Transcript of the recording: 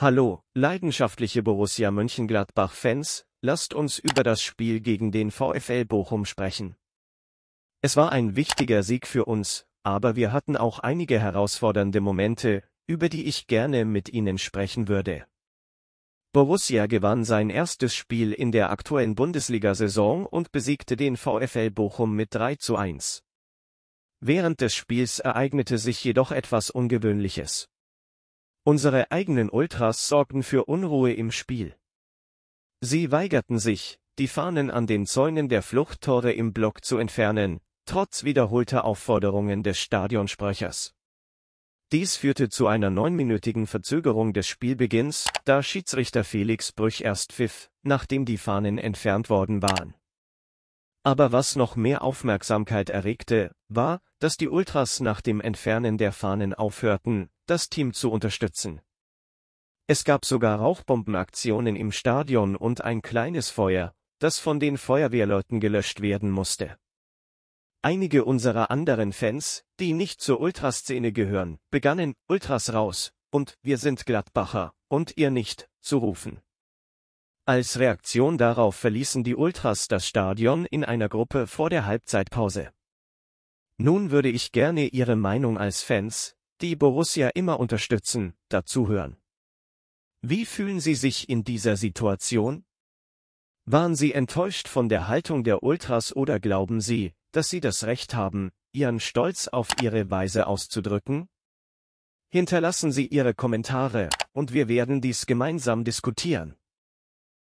Hallo, leidenschaftliche Borussia Mönchengladbach-Fans, lasst uns über das Spiel gegen den VfL Bochum sprechen. Es war ein wichtiger Sieg für uns, aber wir hatten auch einige herausfordernde Momente, über die ich gerne mit Ihnen sprechen würde. Borussia gewann sein erstes Spiel in der aktuellen Bundesliga-Saison und besiegte den VfL Bochum mit 3 zu 1. Während des Spiels ereignete sich jedoch etwas Ungewöhnliches. Unsere eigenen Ultras sorgten für Unruhe im Spiel. Sie weigerten sich, die Fahnen an den Zäunen der Fluchttore im Block zu entfernen, trotz wiederholter Aufforderungen des Stadionsprechers. Dies führte zu einer neunminütigen Verzögerung des Spielbeginns, da Schiedsrichter Felix Brüch erst pfiff, nachdem die Fahnen entfernt worden waren. Aber was noch mehr Aufmerksamkeit erregte, war, dass die Ultras nach dem Entfernen der Fahnen aufhörten, das Team zu unterstützen. Es gab sogar Rauchbombenaktionen im Stadion und ein kleines Feuer, das von den Feuerwehrleuten gelöscht werden musste. Einige unserer anderen Fans, die nicht zur Ultraszene gehören, begannen Ultras raus und wir sind Gladbacher und ihr nicht zu rufen. Als Reaktion darauf verließen die Ultras das Stadion in einer Gruppe vor der Halbzeitpause. Nun würde ich gerne Ihre Meinung als Fans die Borussia immer unterstützen, dazuhören. Wie fühlen Sie sich in dieser Situation? Waren Sie enttäuscht von der Haltung der Ultras oder glauben Sie, dass Sie das Recht haben, Ihren Stolz auf Ihre Weise auszudrücken? Hinterlassen Sie Ihre Kommentare, und wir werden dies gemeinsam diskutieren.